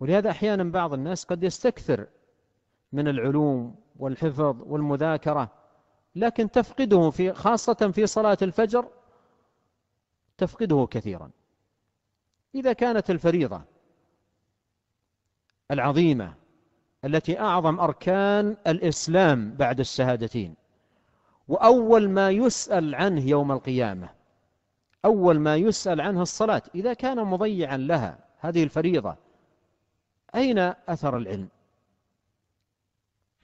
ولهذا أحيانا بعض الناس قد يستكثر من العلوم والحفظ والمذاكرة لكن تفقده في خاصة في صلاة الفجر تفقده كثيرا إذا كانت الفريضة العظيمة التي أعظم أركان الإسلام بعد الشهادتين وأول ما يسأل عنه يوم القيامة أول ما يسأل عنه الصلاة إذا كان مضيعا لها هذه الفريضة أين أثر العلم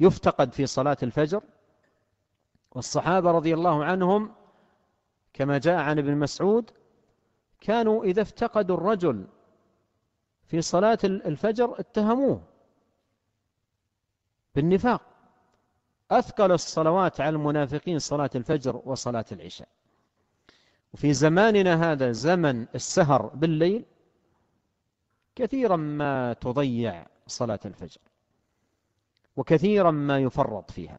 يفتقد في صلاة الفجر والصحابة رضي الله عنهم كما جاء عن ابن مسعود كانوا إذا افتقدوا الرجل في صلاة الفجر اتهموه بالنفاق أثقل الصلوات على المنافقين صلاة الفجر وصلاة العشاء وفي زماننا هذا زمن السهر بالليل كثيرا ما تضيع صلاة الفجر وكثيرا ما يفرط فيها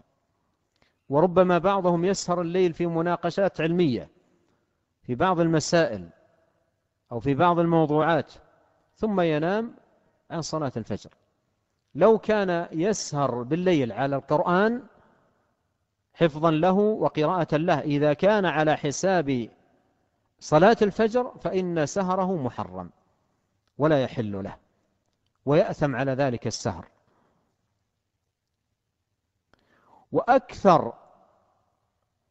وربما بعضهم يسهر الليل في مناقشات علمية في بعض المسائل أو في بعض الموضوعات ثم ينام عن صلاة الفجر لو كان يسهر بالليل على القرآن حفظا له وقراءة له إذا كان على حساب صلاة الفجر فإن سهره محرم ولا يحل له ويأثم على ذلك السهر وأكثر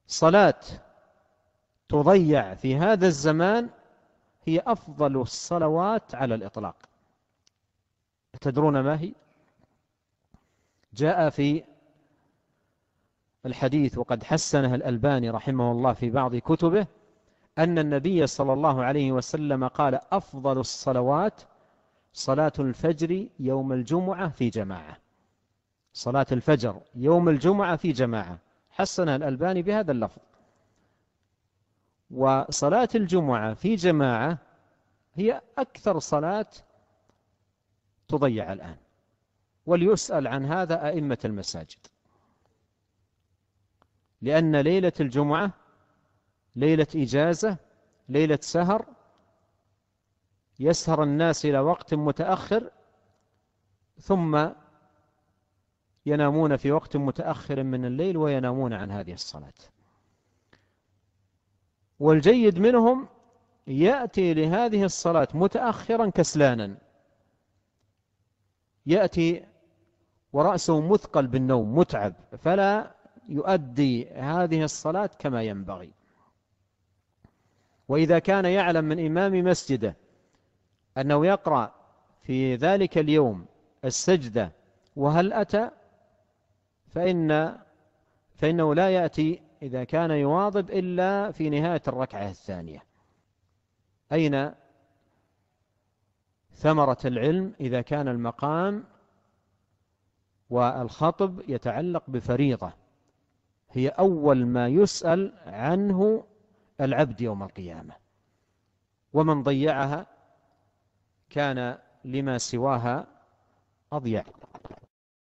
صلاة تضيع في هذا الزمان هي أفضل الصلوات على الإطلاق تدرون ما هي؟ جاء في الحديث وقد حسنه الألباني رحمه الله في بعض كتبه أن النبي صلى الله عليه وسلم قال أفضل الصلوات صلاة الفجر يوم الجمعة في جماعة صلاة الفجر يوم الجمعة في جماعة حسنها الألباني بهذا اللفظ وصلاة الجمعة في جماعة هي أكثر صلاة تضيع الآن وليسأل عن هذا أئمة المساجد لأن ليلة الجمعة ليلة إجازة ليلة سهر يسهر الناس إلى وقت متأخر ثم ينامون في وقت متأخر من الليل وينامون عن هذه الصلاة والجيد منهم يأتي لهذه الصلاة متأخرا كسلانا يأتي ورأسه مثقل بالنوم متعب فلا يؤدي هذه الصلاة كما ينبغي وإذا كان يعلم من إمام مسجده أنه يقرأ في ذلك اليوم السجدة وهل أتى فإن فإنه لا يأتي إذا كان يواظب إلا في نهاية الركعة الثانية أين ثمرة العلم إذا كان المقام والخطب يتعلق بفريضة هي أول ما يسأل عنه العبد يوم القيامة ومن ضيعها كان لما سواها أضيع